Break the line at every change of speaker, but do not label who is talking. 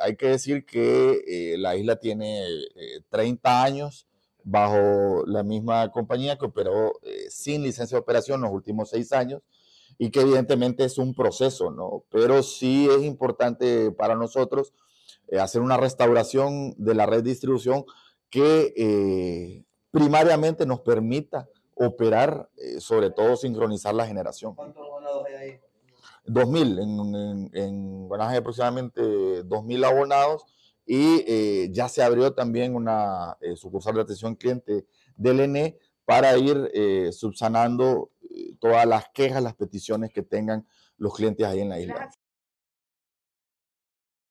hay que decir que eh, la isla tiene 30 eh, años bajo la misma compañía que operó eh, sin licencia de operación los últimos seis años y que evidentemente es un proceso, ¿no? Pero sí es importante para nosotros hacer una restauración de la red de distribución que primariamente nos permita operar, sobre todo sincronizar la generación. ¿Cuántos hay ahí? 2.000, en, en, en, aproximadamente 2.000 abonados y eh, ya se abrió también una eh, sucursal de atención cliente del ENE para ir eh, subsanando todas las quejas, las peticiones que tengan los clientes ahí en la isla.